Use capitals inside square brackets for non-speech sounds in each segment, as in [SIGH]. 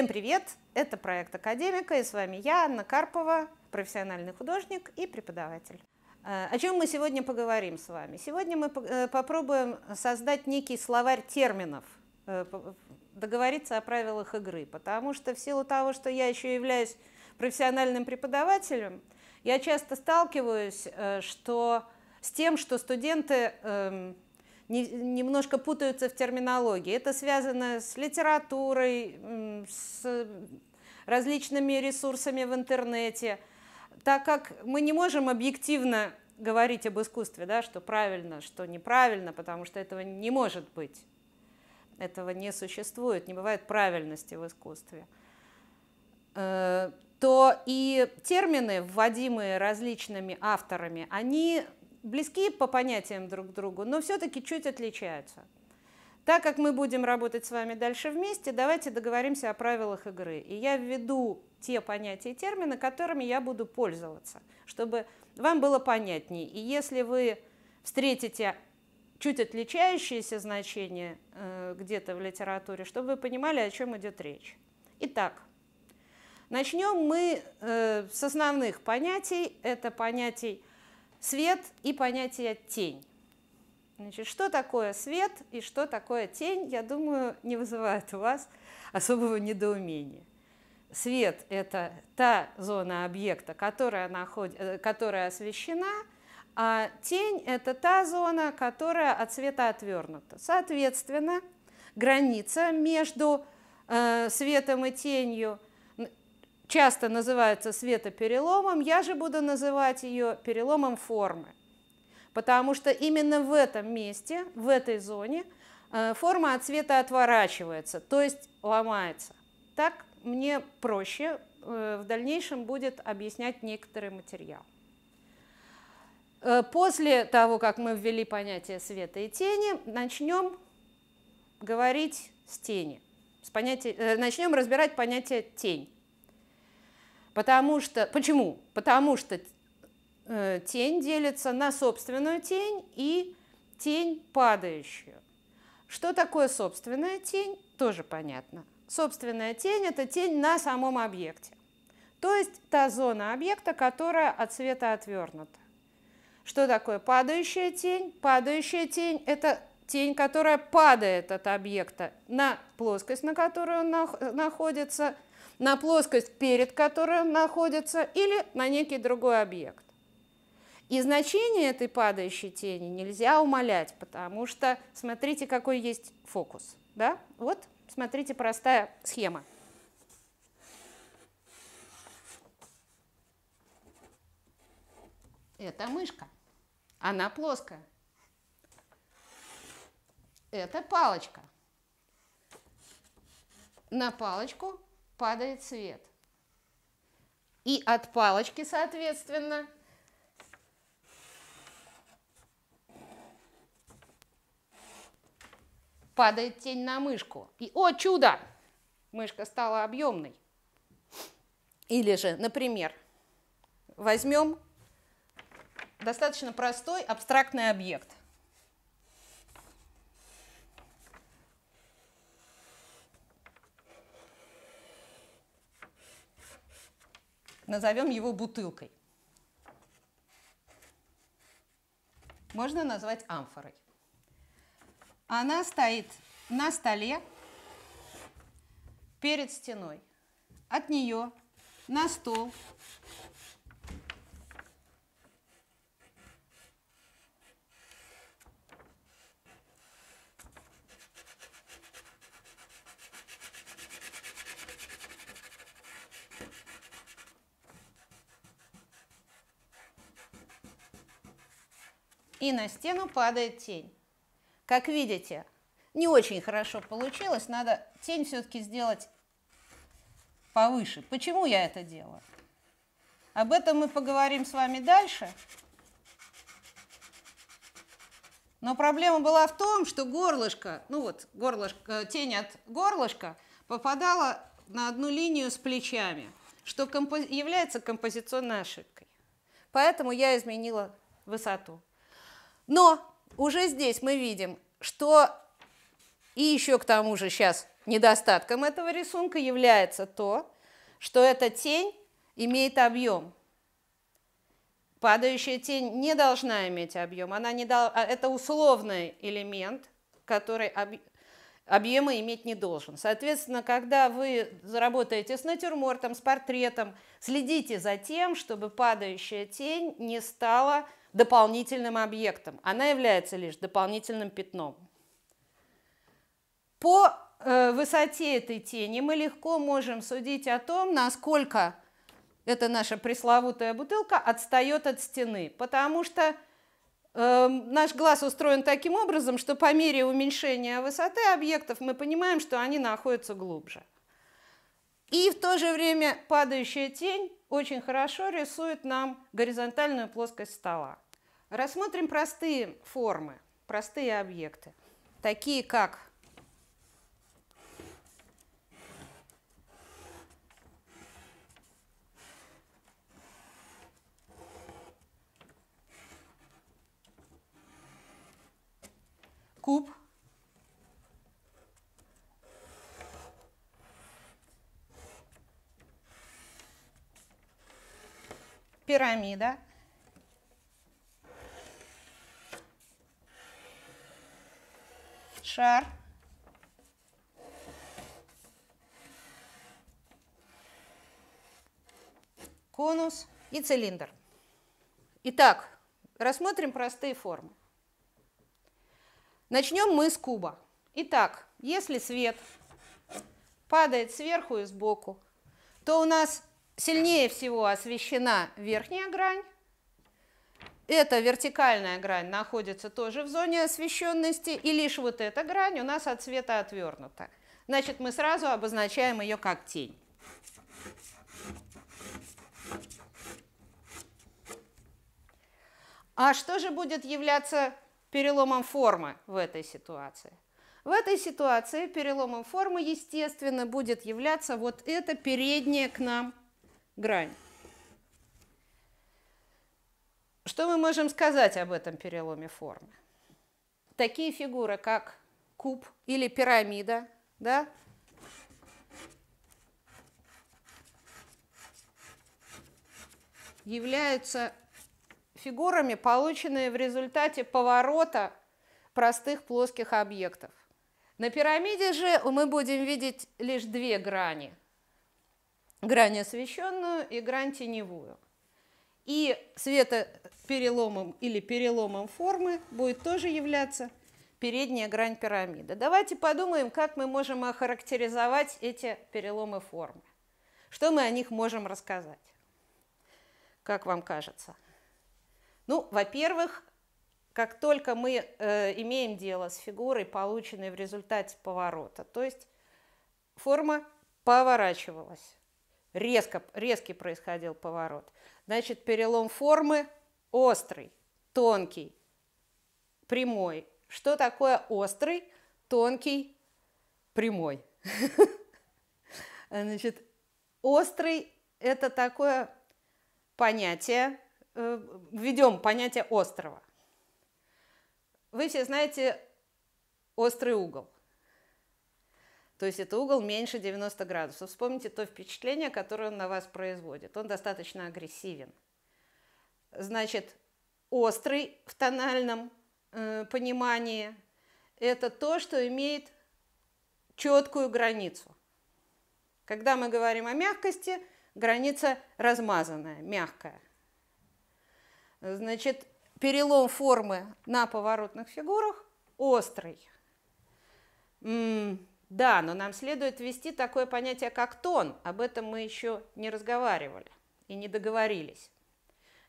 Всем привет! Это проект Академика, и с вами я, Анна Карпова, профессиональный художник и преподаватель. Э, о чем мы сегодня поговорим с вами? Сегодня мы э, попробуем создать некий словарь терминов, э, договориться о правилах игры, потому что в силу того, что я еще являюсь профессиональным преподавателем, я часто сталкиваюсь что, с тем, что студенты эм, немножко путаются в терминологии. Это связано с литературой, с различными ресурсами в интернете. Так как мы не можем объективно говорить об искусстве, да, что правильно, что неправильно, потому что этого не может быть. Этого не существует, не бывает правильности в искусстве. Э, то и термины, вводимые различными авторами, они близки по понятиям друг к другу, но все-таки чуть отличаются. Так как мы будем работать с вами дальше вместе, давайте договоримся о правилах игры. И я введу те понятия и термины, которыми я буду пользоваться, чтобы вам было понятнее. И если вы встретите чуть отличающиеся значения э, где-то в литературе, чтобы вы понимали, о чем идет речь. Итак, начнем мы э, с основных понятий. Это понятий свет и понятие тень. Значит, что такое свет и что такое тень, я думаю, не вызывает у вас особого недоумения. Свет – это та зона объекта, которая, наход... Э, которая освещена, а тень – это та зона, которая от света отвернута. Соответственно, граница между э, светом и тенью – часто называется светопереломом, я же буду называть ее переломом формы. Потому что именно в этом месте, в этой зоне, э, форма от света отворачивается, то есть ломается. Так мне проще э, в дальнейшем будет объяснять некоторый материал. Э, после того, как мы ввели понятие света и тени, начнем говорить с тени. С понятия, начнем разбирать понятие тень. Потому что, почему? Потому что э, тень делится на собственную тень и тень падающую. Что такое собственная тень, тоже понятно. Собственная тень – это тень на самом объекте. То есть та зона объекта, которая от света отвернута. Что такое падающая тень? Падающая тень – это тень, которая падает от объекта на плоскость, на которой он находится – на плоскость, перед которой он находится, или на некий другой объект. И значение этой падающей тени нельзя умалять, потому что смотрите, какой есть фокус. Да? Вот, смотрите, простая схема. Это мышка. Она плоская. Это палочка. На палочку падает свет. И от палочки, соответственно, падает тень на мышку. И, о чудо, мышка стала объемной. Или же, например, возьмем достаточно простой абстрактный объект. назовем его бутылкой. Можно назвать амфорой. Она стоит на столе перед стеной. От нее на стол и на стену падает тень. Как видите, не очень хорошо получилось, надо тень все-таки сделать повыше. Почему я это делаю? Об этом мы поговорим с вами дальше. Но проблема была в том, что горлышко, ну вот горлышко, э, тень от горлышка попадала на одну линию с плечами, что компози является композиционной ошибкой. Поэтому я изменила высоту. Но уже здесь мы видим, что и еще к тому же сейчас недостатком этого рисунка является то, что эта тень имеет объем. Падающая тень не должна иметь объем, она не дол... А это условный элемент, который об... объема иметь не должен. Соответственно, когда вы заработаете с натюрмортом, с портретом, следите за тем, чтобы падающая тень не стала дополнительным объектом. Она является лишь дополнительным пятном. По э, высоте этой тени мы легко можем судить о том, насколько эта наша пресловутая бутылка отстает от стены, потому что э, наш глаз устроен таким образом, что по мере уменьшения высоты объектов мы понимаем, что они находятся глубже. И в то же время падающая тень очень хорошо рисует нам горизонтальную плоскость стола. Рассмотрим простые формы, простые объекты, такие как пирамида. Шар. Конус и цилиндр. Итак, рассмотрим простые формы. Начнем мы с куба. Итак, если свет падает сверху и сбоку, то у нас сильнее всего освещена верхняя грань. Эта вертикальная грань находится тоже в зоне освещенности, и лишь вот эта грань у нас от света отвернута. Значит, мы сразу обозначаем ее как тень. А что же будет являться переломом формы в этой ситуации? В этой ситуации переломом формы, естественно, будет являться вот это переднее к нам грань. Что мы можем сказать об этом переломе формы? Такие фигуры, как куб или пирамида, да, являются фигурами, полученные в результате поворота простых плоских объектов. На пирамиде же мы будем видеть лишь две грани грань освещенную и грань теневую. И светопереломом или переломом формы будет тоже являться передняя грань пирамиды. Давайте подумаем, как мы можем охарактеризовать эти переломы формы. Что мы о них можем рассказать? Как вам кажется? Ну, во-первых, как только мы э, имеем дело с фигурой, полученной в результате поворота, то есть форма поворачивалась, резко, резкий происходил поворот. Значит, перелом формы острый, тонкий, прямой. Что такое острый, тонкий, прямой? [LAUGHS] Значит, острый – это такое понятие, э, введем понятие острова. Вы все знаете острый угол – то есть это угол меньше 90 градусов. Вспомните то впечатление, которое он на вас производит. Он достаточно агрессивен. Значит, острый в тональном э, понимании – это то, что имеет четкую границу. Когда мы говорим о мягкости, граница размазанная, мягкая. Значит, перелом формы на поворотных фигурах острый. Да, но нам следует ввести такое понятие, как тон. Об этом мы еще не разговаривали и не договорились.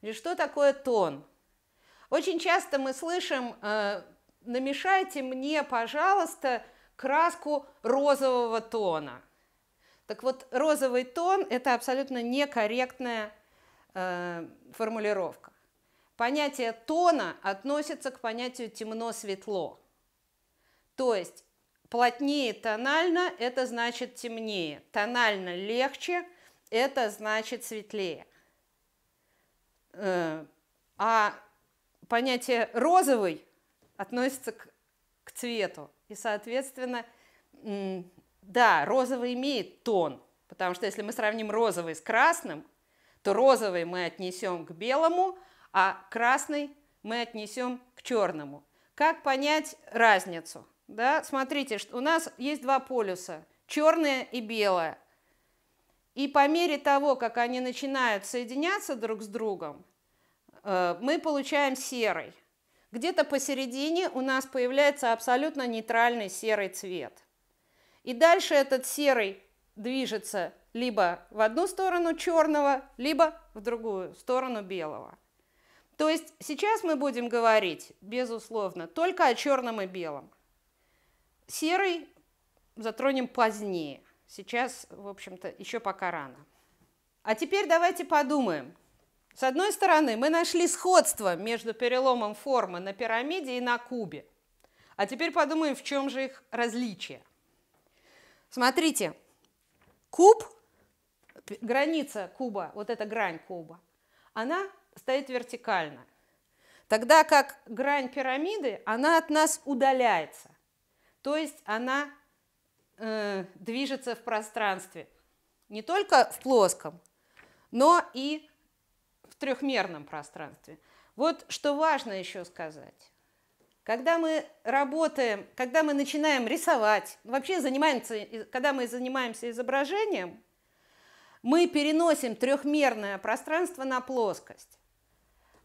И что такое тон? Очень часто мы слышим, э, намешайте мне, пожалуйста, краску розового тона. Так вот, розовый тон – это абсолютно некорректная э, формулировка. Понятие тона относится к понятию темно-светло. То есть Плотнее тонально – это значит темнее. Тонально легче – это значит светлее. Э, а понятие розовый относится к, к цвету. И, соответственно, да, розовый имеет тон. Потому что если мы сравним розовый с красным, то розовый мы отнесем к белому, а красный мы отнесем к черному. Как понять разницу? Да? Смотрите, что у нас есть два полюса, черное и белое. И по мере того, как они начинают соединяться друг с другом, э, мы получаем серый. Где-то посередине у нас появляется абсолютно нейтральный серый цвет. И дальше этот серый движется либо в одну сторону черного, либо в другую сторону белого. То есть сейчас мы будем говорить, безусловно, только о черном и белом. Серый затронем позднее. Сейчас, в общем-то, еще пока рано. А теперь давайте подумаем. С одной стороны, мы нашли сходство между переломом формы на пирамиде и на кубе. А теперь подумаем, в чем же их различие. Смотрите, куб, граница куба, вот эта грань куба, она стоит вертикально. Тогда как грань пирамиды, она от нас удаляется. То есть она э, движется в пространстве не только в плоском, но и в трехмерном пространстве. Вот что важно еще сказать. Когда мы работаем, когда мы начинаем рисовать, вообще занимаемся, когда мы занимаемся изображением, мы переносим трехмерное пространство на плоскость.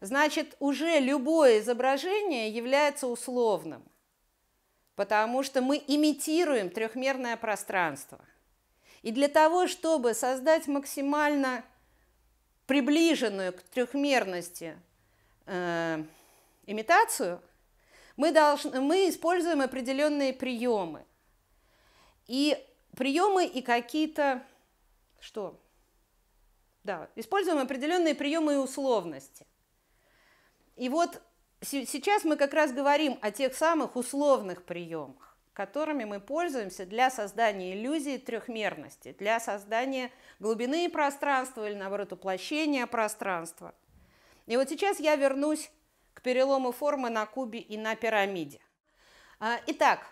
Значит, уже любое изображение является условным – потому что мы имитируем трехмерное пространство. И для того, чтобы создать максимально приближенную к трехмерности э, имитацию, мы, должны, мы используем определенные приемы. И приемы и какие-то... Что? Да, используем определенные приемы и условности. И вот сейчас мы как раз говорим о тех самых условных приемах, которыми мы пользуемся для создания иллюзии трехмерности, для создания глубины пространства или, наоборот, уплощения пространства. И вот сейчас я вернусь к перелому формы на кубе и на пирамиде. А, итак,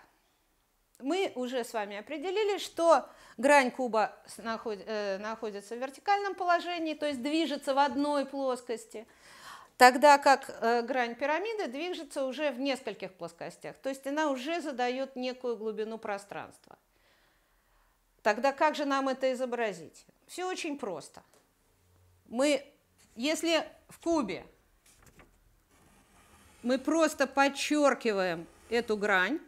мы уже с вами определили, что грань куба э, находится в вертикальном положении, то есть движется в одной плоскости, Тогда как э, грань пирамиды движется уже в нескольких плоскостях, то есть она уже задает некую глубину пространства. Тогда как же нам это изобразить? Все очень просто. Мы, если в кубе мы просто подчеркиваем эту грань,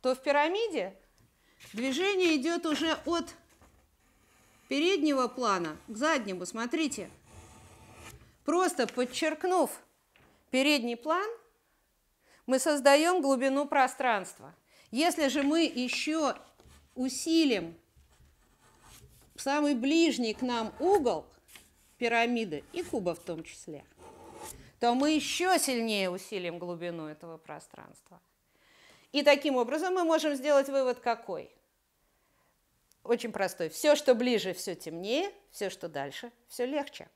то в пирамиде движение идет уже от переднего плана к заднему. Смотрите – Просто подчеркнув передний план, мы создаем глубину пространства. Если же мы еще усилим самый ближний к нам угол пирамиды и куба в том числе, то мы еще сильнее усилим глубину этого пространства. И таким образом мы можем сделать вывод какой? Очень простой. Все, что ближе, все темнее, все, что дальше, все легче.